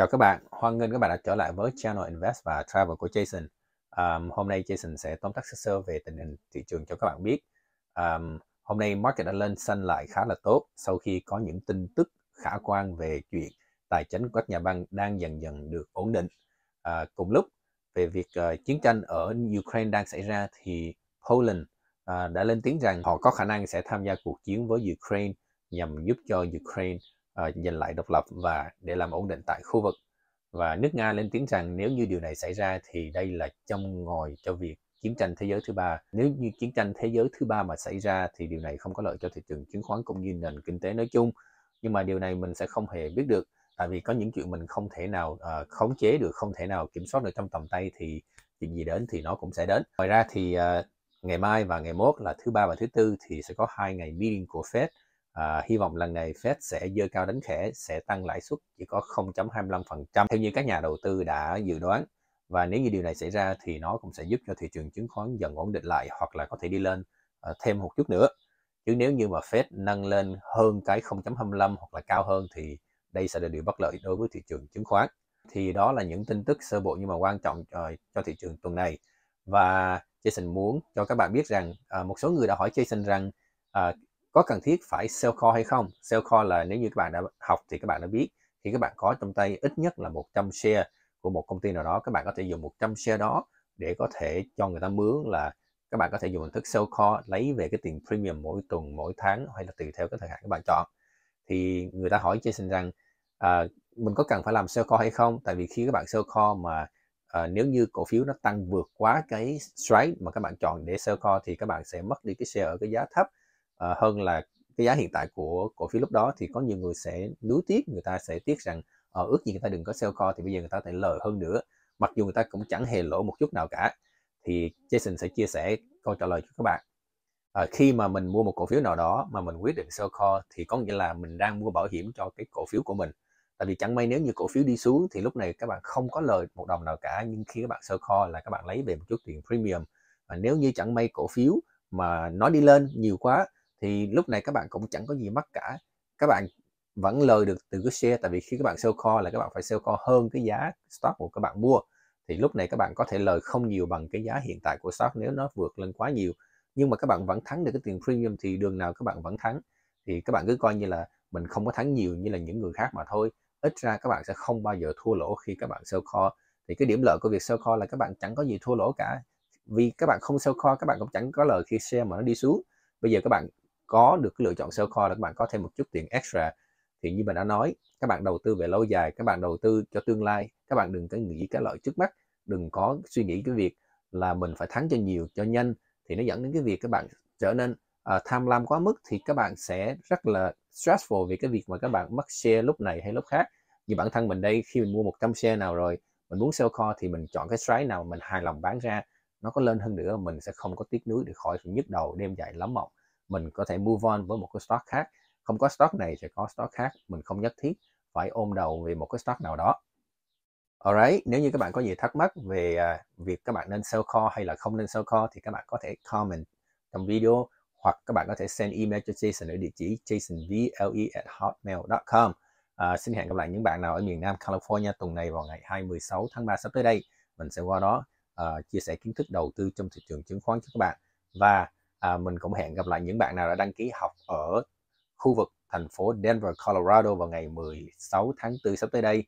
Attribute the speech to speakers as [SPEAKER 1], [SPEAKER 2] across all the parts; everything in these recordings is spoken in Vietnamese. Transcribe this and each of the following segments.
[SPEAKER 1] Chào các bạn, hoan nghênh các bạn đã trở lại với Channel Invest và Travel của Jason. Um, hôm nay Jason sẽ tóm tắt sơ sơ về tình hình thị trường cho các bạn biết. Um, hôm nay market đã lên xanh lại khá là tốt sau khi có những tin tức khả quan về chuyện tài chính của các nhà băng đang dần dần được ổn định. À, cùng lúc về việc uh, chiến tranh ở Ukraine đang xảy ra thì Poland uh, đã lên tiếng rằng họ có khả năng sẽ tham gia cuộc chiến với Ukraine nhằm giúp cho Ukraine uh, giành lại độc lập và để làm ổn định tại khu vực và nước Nga lên tiếng rằng nếu như điều này xảy ra thì đây là trong ngồi cho việc chiến tranh thế giới thứ ba nếu như chiến tranh thế giới thứ ba mà xảy ra thì điều này không có lợi cho thị trường chứng khoán cũng như nền kinh tế nói chung nhưng mà điều này mình sẽ không hề biết được tại vì có những chuyện mình không thể nào uh, khống chế được không thể nào kiểm soát được trong tầm tay thì chuyện gì đến thì nó cũng sẽ đến ngoài ra thì uh, ngày mai và ngày mốt là thứ ba và thứ tư thì sẽ có hai ngày meeting của Fed À, hy vọng lần này Fed sẽ dơ cao đánh khẽ, sẽ tăng lãi suất chỉ có 0.25% theo như các nhà đầu tư đã dự đoán. Và nếu như điều này xảy ra thì nó cũng sẽ giúp cho thị trường chứng khoán dần ổn định lại hoặc là có thể đi lên uh, thêm một chút nữa. Chứ nếu như mà Fed nâng lên hơn cái 0.25 hoặc là cao hơn thì đây sẽ là điều bất lợi đối với thị trường chứng khoán. Thì đó là những tin tức sơ bộ nhưng mà quan trọng cho, ờ, cho thị trường tuần này. Và Jason muốn cho các bạn biết rằng à, một số người đã hỏi Jason rằng à, có cần thiết phải sell call hay không sell call là nếu như các bạn đã học thì các bạn đã biết khi các bạn có trong tay ít nhất là 100 share của một công ty nào đó các bạn có thể dùng 100 share đó để có thể cho người ta mướn là các bạn có thể dùng hình thức sell call lấy về cái tiền premium mỗi tuần mỗi tháng hay là tùy theo cái thời hạn các bạn chọn thì người ta hỏi Jason rằng à, mình có cần phải làm sell call hay không tại vì khi các bạn sell call mà à, nếu như cổ phiếu nó tăng vượt quá cái strike mà các bạn chọn để sell call thì các bạn sẽ mất đi cái share ở cái giá thấp uh, hơn là cái giá hiện tại của cổ phiếu lúc đó thì có nhiều người sẽ nuối tiếc người ta sẽ tiếc rằng ở ờ, uh, ước gì người ta đừng có sell call thì bây giờ người ta thể lời hơn nữa mặc dù người ta cũng chẳng hề lỗ một chút nào cả thì Jason sẽ chia sẻ câu trả lời cho các bạn à, khi mà mình mua một cổ phiếu nào đó mà mình quyết định sell call thì có nghĩa là mình đang mua bảo hiểm cho cái cổ phiếu của mình tại vì chẳng may nếu như cổ phiếu đi xuống thì lúc này các bạn không có lời một đồng nào cả nhưng khi các bạn sell call là các bạn lấy về một chút tiền premium và nếu như chẳng may cổ phiếu mà nó đi lên nhiều quá thì lúc này các bạn cũng chẳng có gì mất cả các bạn vẫn lời được từ cái share tại vì khi các bạn sell call là các bạn phải sell call hơn cái giá stock của các bạn mua thì lúc này các bạn có thể lời không nhiều bằng cái giá hiện tại của stock nếu nó vượt lên quá nhiều nhưng mà các bạn vẫn thắng được cái tiền premium thì đường nào các bạn vẫn thắng thì các bạn cứ coi như là mình không có thắng nhiều như là những người khác mà thôi ít ra các bạn sẽ không bao giờ thua lỗ khi các bạn sell call thì cái điểm lợi của việc sell call là các bạn chẳng có gì thua lỗ cả vì các bạn không sell call các bạn cũng chẳng có lời khi share mà nó đi xuống bây giờ các bạn có được cái lựa chọn sell kho là các bạn có thêm một chút tiền extra thì như mình đã nói các bạn đầu tư về lâu dài các bạn đầu tư cho tương lai các bạn đừng có nghĩ cái lợi trước mắt đừng có suy nghĩ cái việc là mình phải thắng cho nhiều cho nhanh thì nó dẫn đến cái việc các bạn trở nên uh, tham lam quá mức thì các bạn sẽ rất là stressful vì cái việc mà các bạn mất xe lúc này hay lúc khác như bản thân mình đây khi mình mua 100 xe nào rồi mình muốn sell call thì mình chọn cái strike nào mình hài lòng bán ra nó có lên hơn nữa mình sẽ không có tiếc nuối để khỏi nhức đầu đêm dài lắm mộng mình có thể move on với một cái stock khác không có stock này thì có stock khác mình không nhất thiết phải ôm đầu về một cái stock nào đó Alright, nếu như các bạn có gì thắc mắc về à, việc các bạn nên sell call hay là không nên sell call thì các bạn có thể comment trong video hoặc các bạn có thể send email cho Jason ở địa chỉ at jasonvle@hotmail.com. À, xin hẹn gặp lại những bạn nào ở miền Nam California tuần này vào ngày 26 tháng 3 sắp tới đây. Mình sẽ qua đó uh, chia sẻ kiến thức đầu tư trong thị trường chứng khoán cho các bạn và à, mình cũng hẹn gặp lại những bạn nào đã đăng ký học ở khu vực thành phố Denver, Colorado vào ngày 16 tháng 4 sắp tới đây.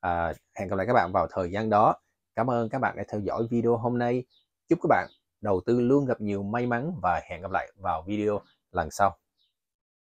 [SPEAKER 1] À, hẹn gặp lại các bạn vào thời gian đó. Cảm ơn các bạn đã theo dõi video hôm nay. Chúc các bạn đầu tư luôn gặp nhiều may mắn và hẹn gặp lại vào video lần sau.